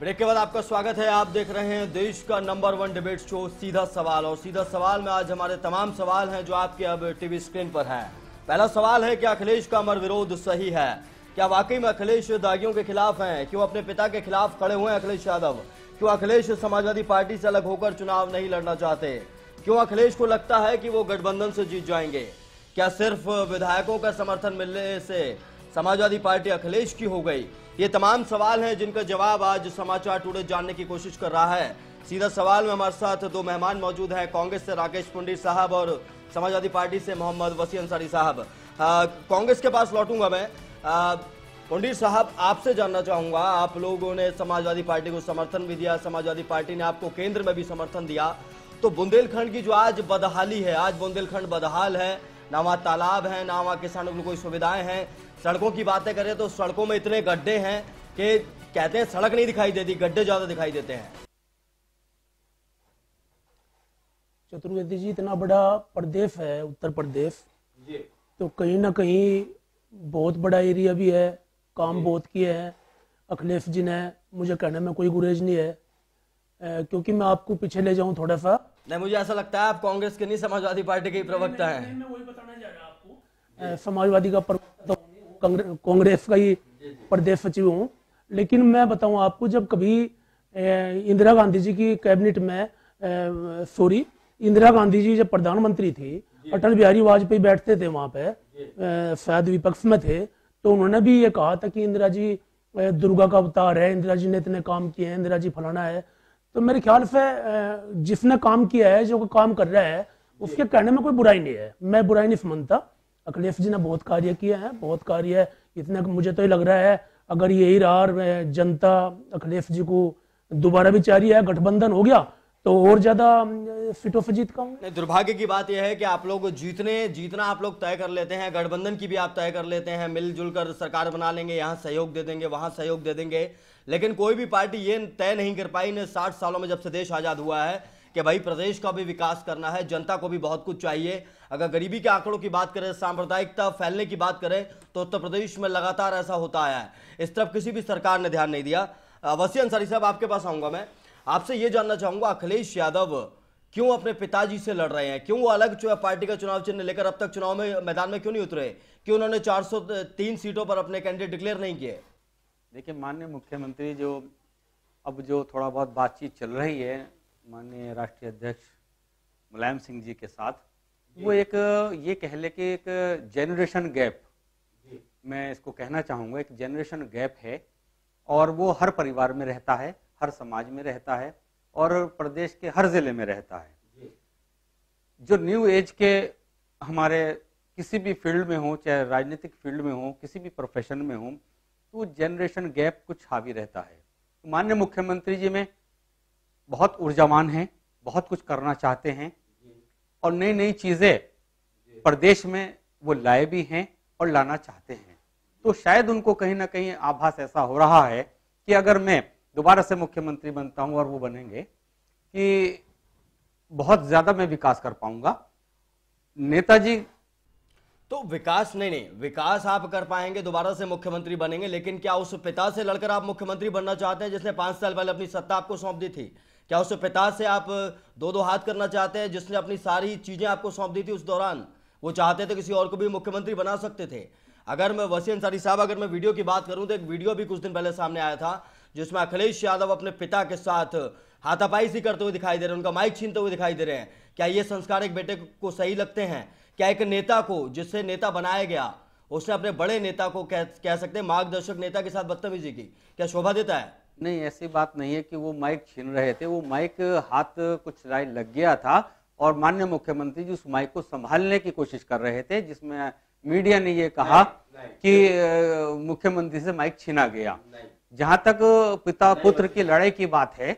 break के बाद आपका स्वागत है आप देख रहे हैं देश का नंबर वन डिबेट शो सीधा सवाल और सीधा सवाल में आज हमारे तमाम सवाल हैं जो आपके अब टीवी स्क्रीन पर हैं पहला सवाल है कि अखिलेश का अमर विरोध सही है क्या वाकई में अखिलेश दागियों के खिलाफ हैं क्यों अपने पिता के खिलाफ खड़े हुए हैं अखिलेश यादव क्यों अखिलेश समाजवादी पार्टी से अलग होकर चुनाव नहीं लड़ना चाहते क्यों अखिलेश को लगता है कि वो गठबंधन से जीत जाएंगे क्या सिर्फ विधायकों का समर्थन मिलने से समाजवादी पार्टी अखिलेश की हो गई ये तमाम सवाल हैं जिनका जवाब आज समाचार टुडे जानने की कोशिश कर रहा है सीधा सवाल में हमारे साथ दो मेहमान मौजूद हैं कांग्रेस से राकेश पुंडी साहब और समाजवादी पार्टी से मोहम्मद वसी अंसारी साहब कांग्रेस के पास लौटूंगा मैं पुंडी साहब आपसे जानना चाहूंगा आप लोगों ने समाजवादी पार्टी को समर्थन भी दिया समाजवादी पार्टी ने आपको केंद्र में भी समर्थन दिया तो बुंदेलखंड की जो आज बदहाली है आज बुंदेलखंड बदहाल है ना वहाँ तालाब है ना वहाँ किसानों को कोई सुविधाएं हैं सड़कों की बातें करें तो सड़कों में इतने गड्ढे हैं कि कहते हैं सड़क नहीं दिखाई देती गड्ढे ज्यादा दिखाई देते हैं चतुर्वेदी जी इतना बड़ा प्रदेश है उत्तर प्रदेश तो कहीं ना कहीं बहुत बड़ा एरिया भी है काम बहुत किए हैं अखिलेश जी ने मुझे कहने में कोई गुरेज नहीं है ए, क्योंकि मैं आपको पीछे ले जाऊं थोड़ा सा नहीं मुझे ऐसा लगता है आप कांग्रेस के नहीं समाजवादी पार्टी के प्रवक्ता हैं समाजवादी का प्रवक्ता तो कांग्रेस का ही प्रदेश सचिव हूँ लेकिन मैं बताऊँ आपको जब कभी इंदिरा गांधी जी की कैबिनेट में सॉरी इंदिरा गांधी जी जब प्रधानमंत्री थी अटल बिहारी वाजपेयी बैठते थे वहाँ पे शायद विपक्ष में थे तो उन्होंने भी ये कहा था कि इंदिरा जी दुर्गा का अवतार है इंदिरा जी ने इतने काम किए हैं इंदिरा जी फलाना है तो मेरे ख्याल से जिसने काम किया है जो काम कर रहा है उसके कहने में कोई बुराई नहीं है मैं बुराई नहीं समझता अखिलेश जी ने बहुत कार्य किया है बहुत कार्य है इतना मुझे तो ये लग रहा है अगर यही रहा जनता अखिलेश जी को दोबारा भी चाह रही है गठबंधन हो गया तो और ज्यादा सीटों से जीत का दुर्भाग्य की बात यह है कि आप लोग जीतने जीतना आप लोग तय कर लेते हैं गठबंधन की भी आप तय कर लेते हैं मिलजुल कर सरकार बना लेंगे यहाँ सहयोग दे देंगे वहाँ सहयोग दे देंगे लेकिन कोई भी पार्टी ये तय नहीं कर पाई इन साठ सालों में जब से देश आज़ाद हुआ है कि भाई प्रदेश का भी विकास करना है जनता को भी बहुत कुछ चाहिए अगर गरीबी के आंकड़ों की बात करें सांप्रदायिकता फैलने की बात करें तो उत्तर प्रदेश में लगातार ऐसा होता आया है इस तरफ किसी भी सरकार ने ध्यान नहीं दिया वसी अंसारी साहब आपके पास आऊँगा मैं आपसे ये जानना चाहूँगा अखिलेश यादव क्यों अपने पिताजी से लड़ रहे हैं क्यों वो अलग जो पार्टी का चुनाव चिन्ह लेकर अब तक चुनाव में मैदान में क्यों नहीं उतरे क्यों उन्होंने 403 सीटों पर अपने कैंडिडेट डिक्लेयर नहीं किए देखिए माननीय मुख्यमंत्री जो अब जो थोड़ा बहुत बातचीत चल रही है माननीय राष्ट्रीय अध्यक्ष मुलायम सिंह जी के साथ वो एक ये कह ले कि एक जनरेशन गैप मैं इसको कहना चाहूँगा एक जनरेशन गैप है और वो हर परिवार में रहता है हर समाज में रहता है और प्रदेश के हर जिले में रहता है जो न्यू एज के हमारे किसी भी फील्ड में हो चाहे राजनीतिक फील्ड में हो किसी भी प्रोफेशन में हो तो जनरेशन गैप कुछ हावी रहता है माननीय मुख्यमंत्री जी में बहुत ऊर्जावान हैं बहुत कुछ करना चाहते हैं और नई नई चीज़ें प्रदेश में वो लाए भी हैं और लाना चाहते हैं तो शायद उनको कहीं ना कहीं आभास ऐसा हो रहा है कि अगर मैं दोबारा से मुख्यमंत्री बनता हूं और वो बनेंगे कि बहुत ज़्यादा मैं विकास कर पाऊंगा नेताजी तो विकास नहीं नहीं विकास आप कर पाएंगे दोबारा से मुख्यमंत्री बनेंगे लेकिन क्या उस पिता से लड़कर आप मुख्यमंत्री बनना चाहते हैं जिसने पांच साल पहले अपनी सत्ता आपको सौंप दी थी क्या उस पिता से आप दो दो हाथ करना चाहते हैं जिसने अपनी सारी चीज़ें आपको सौंप दी थी उस दौरान वो चाहते थे किसी और को भी मुख्यमंत्री बना सकते थे अगर मैं वसी अंसारी साहब अगर मैं वीडियो की बात करूं तो एक वीडियो भी कुछ दिन पहले सामने आया था जिसमें अखिलेश यादव अपने पिता के साथ हाथापाई सी करते हुए दिखाई दे रहे हैं उनका माइक छीनते हुए दिखाई दे रहे हैं क्या ये संस्कार एक बेटे को सही लगते हैं क्या एक नेता को जिससे नेता बनाया गया उसने अपने बड़े नेता को कह कह सकते हैं मार्गदर्शक नेता के साथ बदतमीजी की क्या शोभा देता है नहीं ऐसी बात नहीं है कि वो माइक छीन रहे थे वो माइक हाथ कुछ राय लग गया था और मान्य मुख्यमंत्री जी उस माइक को संभालने की कोशिश कर रहे थे जिसमें मीडिया ने ये कहा नहीं, नहीं, कि मुख्यमंत्री से माइक छीना गया जहां तक पिता पुत्र की लड़ाई की बात है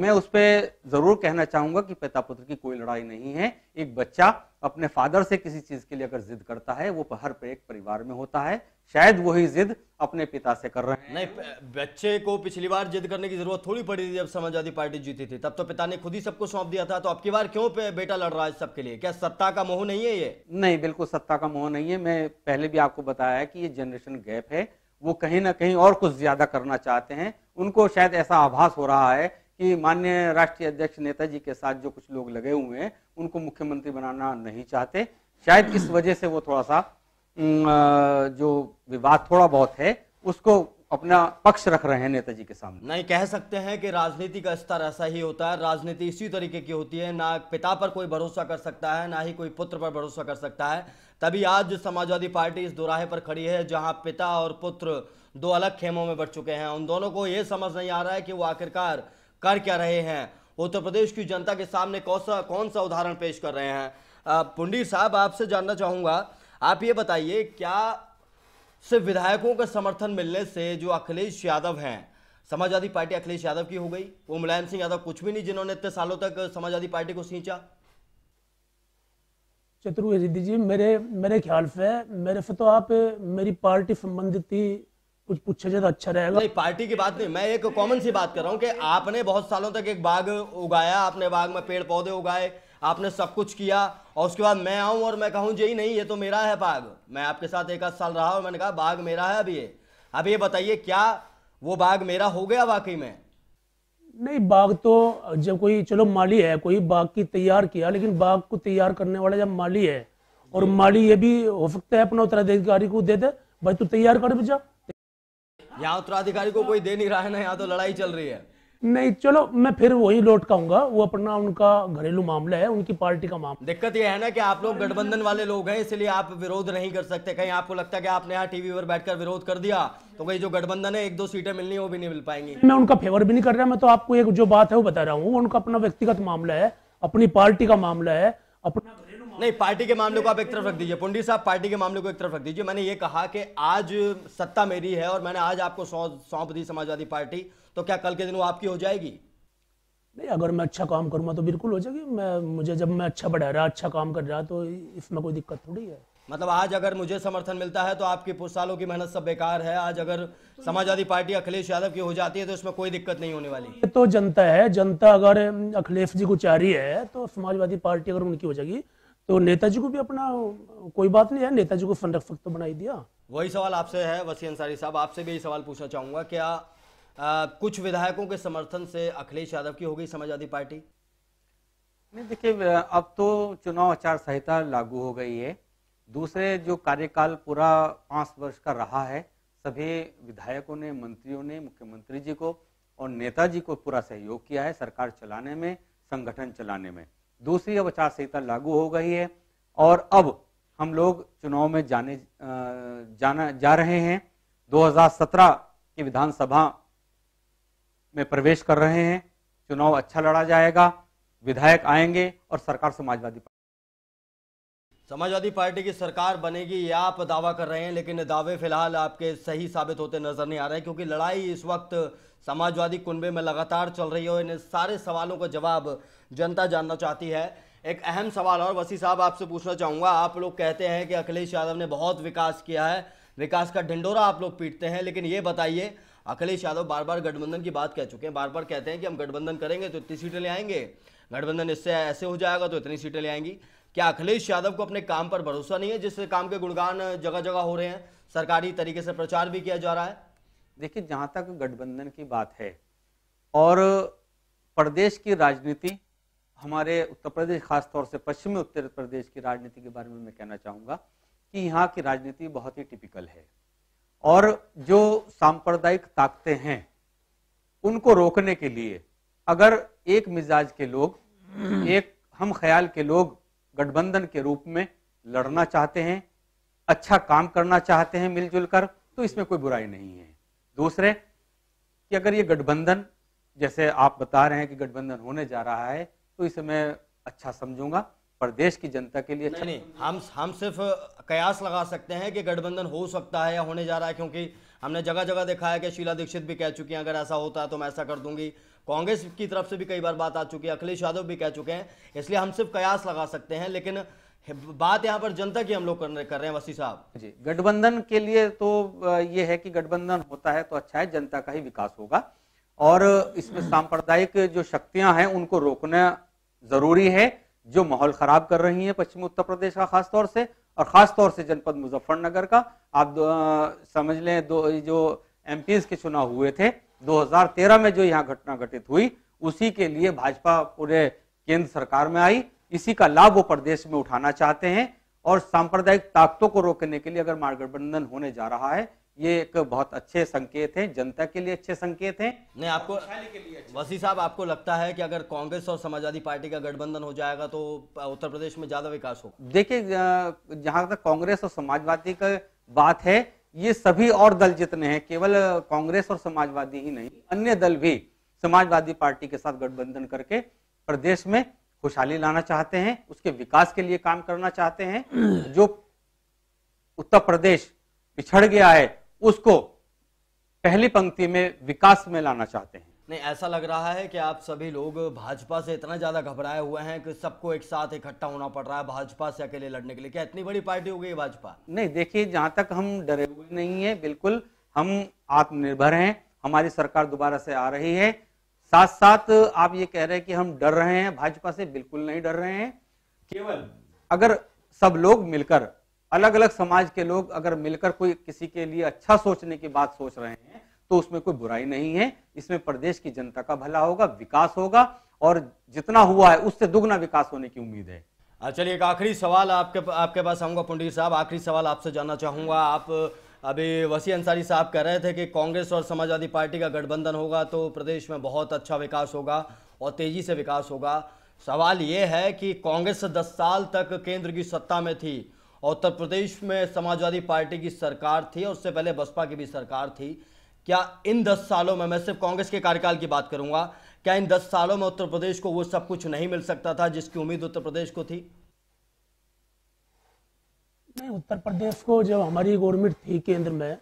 मैं उस पर जरूर कहना चाहूंगा कि पिता पुत्र की कोई लड़ाई नहीं है एक बच्चा अपने फादर से किसी चीज के लिए अगर जिद करता है वो हर एक परिवार में होता है शायद वही जिद अपने पिता से कर रहे हैं नहीं बच्चे को पिछली बार जिद करने की जरूरत थोड़ी पड़ी थी जब समाजवादी पार्टी जीती थी तब तो पिता ने खुद ही सबको सौंप दिया था तो अब की बार क्यों बेटा लड़ रहा है सबके लिए क्या सत्ता का मोह नहीं है ये नहीं बिल्कुल सत्ता का मोह नहीं है मैं पहले भी आपको बताया है कि ये जनरेशन गैप है वो कहीं ना कहीं और कुछ ज्यादा करना चाहते हैं उनको शायद ऐसा आभास हो रहा है कि मान्य राष्ट्रीय अध्यक्ष नेताजी के साथ जो कुछ लोग लगे हुए हैं उनको मुख्यमंत्री बनाना नहीं चाहते शायद इस वजह से वो थोड़ा सा जो विवाद थोड़ा बहुत है उसको अपना पक्ष रख रहे हैं नेताजी के सामने नहीं कह सकते हैं कि राजनीति का स्तर ऐसा ही होता है राजनीति इसी तरीके की होती है ना पिता पर कोई भरोसा कर सकता है ना ही कोई पुत्र पर भरोसा कर सकता है तभी आज समाजवादी पार्टी इस दुराहे पर खड़ी है जहां पिता और पुत्र दो अलग खेमों में बढ़ चुके हैं उन दोनों को यह समझ नहीं आ रहा है कि वो आखिरकार कर क्या रहे हैं उत्तर प्रदेश की जनता के सामने कौन सा कौन सा उदाहरण पेश कर रहे हैं पुंडी साहब आपसे जानना चाहूँगा आप ये बताइए क्या सिर्फ विधायकों का समर्थन मिलने से जो अखिलेश यादव हैं समाजवादी पार्टी अखिलेश यादव की हो गई वो मुलायम सिंह यादव कुछ भी नहीं जिन्होंने इतने सालों तक समाजवादी पार्टी को सींचा चतुर्वेदी जी मेरे मेरे ख्याल से मेरे से तो आप मेरी पार्टी संबंधित कुछ पूछे जाए तो अच्छा रहेगा नहीं पार्टी की बात नहीं मैं एक कॉमन सी बात कर रहा हूँ कि आपने बहुत सालों तक एक बाग उगाया आपने बाग में पेड़ पौधे उगाए आपने सब कुछ किया और उसके बाद मैं आऊँ और मैं कहूँ जी नहीं ये तो मेरा है बाग मैं आपके साथ एक आध साल रहा और मैंने कहा बाग मेरा है अभी ये अब ये बताइए क्या वो बाग मेरा हो गया वाकई में नहीं बाग तो जब कोई चलो माली है कोई बाग की तैयार किया लेकिन बाग को तैयार करने वाला जब माली है और माली ये भी हो सकता है अपना उत्तराधिकारी को दे दे भाई तू तैयार कर भी जा यहाँ उत्तराधिकारी को कोई दे नहीं रहा है ना यहाँ तो लड़ाई चल रही है नहीं चलो मैं फिर वही लौट का वो अपना उनका घरेलू मामला है उनकी पार्टी का मामला दिक्कत ये है ना कि आप लोग गठबंधन वाले लोग हैं इसलिए आप विरोध नहीं कर सकते कहीं आपको लगता है कि आपने यहाँ टीवी पर बैठकर विरोध कर दिया तो कहीं जो गठबंधन है एक दो सीटें मिलनी वो भी नहीं मिल पाएंगी मैं उनका फेवर भी नहीं कर रहा मैं तो आपको एक जो बात है वो बता रहा हूँ उनका अपना व्यक्तिगत मामला है अपनी पार्टी का मामला है अपना नहीं पार्टी के मामले को आप एक तरफ रख दीजिए पुंडी साहब पार्टी के मामले को एक तरफ रख दीजिए मैंने ये कहा कि आज सत्ता मेरी है और मैंने आज आपको सौंप दी समाजवादी पार्टी तो क्या कल के दिन वो आपकी हो जाएगी नहीं अगर मैं अच्छा काम करूँगा तो बिल्कुल हो जाएगी मैं मुझे जब मैं अच्छा बढ़ा रहा अच्छा काम कर रहा तो इसमें कोई दिक्कत थोड़ी है मतलब आज अगर मुझे समर्थन मिलता है तो आपकी कुछ सालों की मेहनत सब बेकार है आज अगर समाजवादी पार्टी अखिलेश यादव की हो जाती है तो इसमें कोई दिक्कत नहीं होने वाली तो जनता है जनता अगर अखिलेश जी को चाह रही है तो समाजवादी पार्टी अगर उनकी हो जाएगी तो नेताजी को भी अपना कोई बात नहीं है नेताजी को फंड तो बनाई दिया वही सवाल आपसे है वसी अंसारी साहब आपसे भी यही सवाल पूछना चाहूंगा क्या आ, कुछ विधायकों के समर्थन से अखिलेश यादव की हो गई समाजवादी पार्टी नहीं देखिए अब तो चुनाव आचार संहिता लागू हो गई है दूसरे जो कार्यकाल पूरा पांच वर्ष का रहा है सभी विधायकों ने मंत्रियों ने मुख्यमंत्री जी को और नेताजी को पूरा सहयोग किया है सरकार चलाने में संगठन चलाने में दूसरी अब आचार संहिता लागू हो गई है और अब हम लोग चुनाव में जाने जाना जा रहे हैं 2017 की विधानसभा में प्रवेश कर रहे हैं चुनाव अच्छा लड़ा जाएगा विधायक आएंगे और सरकार समाजवादी समाजवादी पार्टी की सरकार बनेगी ये आप दावा कर रहे हैं लेकिन दावे फिलहाल आपके सही साबित होते नजर नहीं आ रहे क्योंकि लड़ाई इस वक्त समाजवादी कुनबे में लगातार चल रही है और इन सारे सवालों का जवाब जनता जानना चाहती है एक अहम सवाल और वसी साहब आपसे पूछना चाहूँगा आप लोग कहते हैं कि अखिलेश यादव ने बहुत विकास किया है विकास का ढिंडोरा आप लोग पीटते हैं लेकिन ये बताइए अखिलेश यादव बार बार गठबंधन की बात कह चुके हैं बार बार कहते हैं कि हम गठबंधन करेंगे तो इतनी सीटें ले आएंगे गठबंधन इससे ऐसे हो जाएगा तो इतनी सीटें ले आएंगी क्या अखिलेश यादव को अपने काम पर भरोसा नहीं है जिस काम के गुणगान जगह जगह हो रहे हैं सरकारी तरीके से प्रचार भी किया जा रहा है देखिए जहां तक गठबंधन की बात है और प्रदेश की राजनीति हमारे उत्तर प्रदेश खासतौर से पश्चिमी उत्तर प्रदेश की राजनीति के बारे में मैं कहना चाहूँगा कि यहाँ की राजनीति बहुत ही टिपिकल है और जो सांप्रदायिक ताकतें हैं उनको रोकने के लिए अगर एक मिजाज के लोग एक हम ख्याल के लोग गठबंधन के रूप में लड़ना चाहते हैं अच्छा काम करना चाहते हैं मिलजुल कर तो इसमें कोई बुराई नहीं है दूसरे कि अगर ये गठबंधन जैसे आप बता रहे हैं कि गठबंधन होने जा रहा है तो इसे मैं अच्छा समझूंगा प्रदेश की जनता के लिए अच्छा नहीं, नहीं हम हम सिर्फ कयास लगा सकते हैं कि गठबंधन हो सकता है या होने जा रहा है क्योंकि हमने जगह जगह देखा है कि शीला दीक्षित भी कह चुकी हैं अगर ऐसा होता है तो मैं ऐसा कर दूंगी कांग्रेस की तरफ से भी कई बार बात आ चुकी है अखिलेश यादव भी कह चुके हैं इसलिए हम सिर्फ कयास लगा सकते हैं लेकिन बात यहाँ पर जनता की हम लोग कर, रहे हैं वसी साहब जी गठबंधन के लिए तो ये है कि गठबंधन होता है तो अच्छा है जनता का ही विकास होगा और इसमें सांप्रदायिक जो शक्तियां हैं उनको रोकना जरूरी है जो माहौल खराब कर रही है पश्चिम उत्तर प्रदेश का खासतौर से और खासतौर से जनपद मुजफ्फरनगर का आप समझ लें दो जो एम के चुनाव हुए थे 2013 में जो यहाँ घटना घटित हुई उसी के लिए भाजपा पूरे केंद्र सरकार में आई इसी का लाभ वो प्रदेश में उठाना चाहते हैं और सांप्रदायिक ताकतों को रोकने के लिए अगर महागठबंधन होने जा रहा है ये एक बहुत अच्छे संकेत हैं जनता के लिए अच्छे संकेत हैं नहीं आपको वसी साहब आपको लगता है कि अगर कांग्रेस और समाजवादी पार्टी का गठबंधन हो जाएगा तो उत्तर प्रदेश में ज्यादा विकास होगा देखिए जहां तक कांग्रेस और समाजवादी का बात है ये सभी और दल जितने हैं केवल कांग्रेस और समाजवादी ही नहीं अन्य दल भी समाजवादी पार्टी के साथ गठबंधन करके प्रदेश में खुशहाली लाना चाहते हैं उसके विकास के लिए काम करना चाहते हैं जो उत्तर प्रदेश पिछड़ गया है उसको पहली पंक्ति में विकास में लाना चाहते हैं नहीं ऐसा लग रहा है कि आप सभी लोग भाजपा से इतना ज़्यादा घबराए हुए हैं कि सबको एक साथ इकट्ठा होना पड़ रहा है भाजपा से अकेले लड़ने के लिए क्या इतनी बड़ी पार्टी हो गई भाजपा नहीं देखिए जहाँ तक हम डरे हुए नहीं है बिल्कुल हम आत्मनिर्भर हैं हमारी सरकार दोबारा से आ रही है साथ साथ आप ये कह रहे हैं कि हम डर रहे हैं भाजपा से बिल्कुल नहीं डर रहे हैं केवल अगर सब लोग मिलकर अलग अलग समाज के लोग अगर मिलकर कोई किसी के लिए अच्छा सोचने की बात सोच रहे हैं तो उसमें कोई बुराई नहीं है इसमें प्रदेश की जनता का भला होगा विकास होगा और जितना हुआ है उससे दुगना विकास होने की उम्मीद है चलिए एक आखिरी सवाल आपके आपके पास आऊंगा पंडित साहब आखिरी सवाल आपसे जानना चाहूंगा आप अभी वसी अंसारी साहब कह रहे थे कि कांग्रेस और समाजवादी पार्टी का गठबंधन होगा तो प्रदेश में बहुत अच्छा विकास होगा और तेज़ी से विकास होगा सवाल ये है कि कांग्रेस दस साल तक केंद्र की सत्ता में थी और उत्तर प्रदेश में समाजवादी पार्टी की सरकार थी और उससे पहले बसपा की भी सरकार थी क्या इन दस सालों में मैं सिर्फ कांग्रेस के कार्यकाल की बात करूंगा क्या इन दस सालों में उत्तर प्रदेश को वो सब कुछ नहीं मिल सकता था जिसकी उम्मीद उत्तर प्रदेश को थी नहीं उत्तर प्रदेश को जब हमारी गवर्नमेंट थी केंद्र में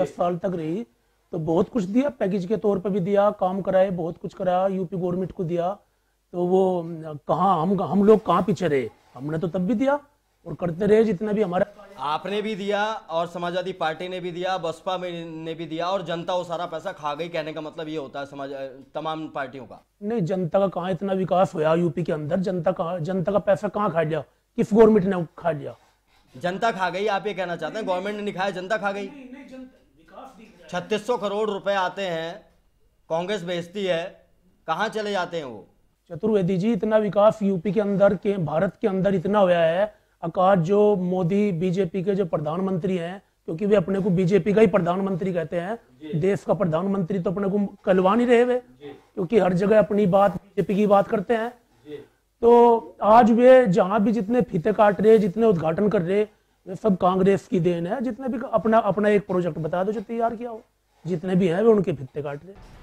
दस साल तक रही तो बहुत कुछ दिया पैकेज के तौर पर भी दिया काम कराए बहुत कुछ कराया यूपी गवर्नमेंट को दिया तो वो कहा हम हम लोग कहाँ पीछे रहे हमने तो तब भी दिया और करते रहे जितना भी हमारा आपने भी दिया और समाजवादी पार्टी ने भी दिया बसपा ने भी दिया और जनता वो सारा पैसा खा गई कहने का मतलब ये होता है समाज तमाम पार्टियों का नहीं जनता का कहाँ इतना विकास हुआ यूपी के अंदर जनता का जनता का पैसा कहाँ खा लिया किस गवर्नमेंट ने खा लिया जनता खा गई आप ये कहना चाहते हैं गवर्नमेंट ने नहीं खाया जनता खा गई छत्तीस सौ करोड़ रुपए आते हैं कांग्रेस बेचती है कहाँ चले जाते हैं वो चतुर्वेदी जी इतना विकास यूपी के अंदर के भारत के अंदर इतना हुआ है आकाश जो मोदी बीजेपी के जो प्रधानमंत्री हैं क्योंकि वे अपने को बीजेपी का ही प्रधानमंत्री कहते हैं देश का प्रधानमंत्री तो अपने को कलवा नहीं रहे वे क्योंकि हर जगह अपनी बात बीजेपी की बात करते हैं तो आज वे जहां भी जितने फीते काट रहे जितने उद्घाटन कर रहे वे सब कांग्रेस की देन है जितने भी अपना अपना एक प्रोजेक्ट बता दो जो तैयार किया हो जितने भी हैं वे उनके फीते काट रहे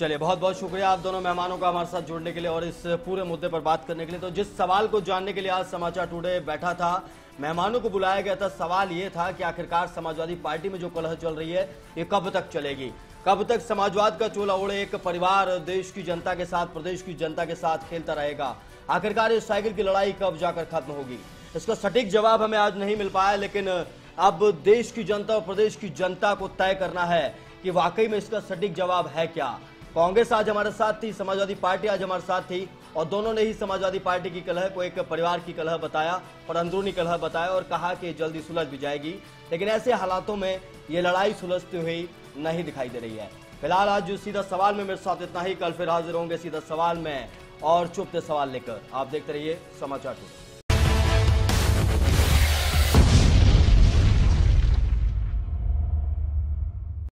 चलिए बहुत बहुत शुक्रिया आप दोनों मेहमानों का हमारे साथ जुड़ने के लिए और इस पूरे मुद्दे पर बात करने के लिए तो जिस सवाल को जानने के लिए आज समाचार टुडे बैठा था मेहमानों को बुलाया गया था सवाल ये था कि आखिरकार समाजवादी पार्टी में जो कलह चल रही है ये कब तक चलेगी कब तक समाजवाद का चोला ओढ़े एक परिवार देश की जनता के साथ प्रदेश की जनता के साथ खेलता रहेगा आखिरकार इस साइकिल की लड़ाई कब जाकर खत्म होगी इसका सटीक जवाब हमें आज नहीं मिल पाया लेकिन अब देश की जनता और प्रदेश की जनता को तय करना है कि वाकई में इसका सटीक जवाब है क्या कांग्रेस आज हमारे साथ थी समाजवादी पार्टी आज हमारे साथ थी और दोनों ने ही समाजवादी पार्टी की कलह को एक परिवार की कलह बताया और अंदरूनी कलह बताया और कहा कि जल्दी सुलझ भी जाएगी लेकिन ऐसे हालातों में ये लड़ाई सुलझती हुई नहीं दिखाई दे रही है फिलहाल आज सीधा सवाल में मेरे साथ इतना ही कल फिर हाजिर होंगे सीधा सवाल में और चुपते सवाल लेकर आप देखते रहिए समाचार टूटे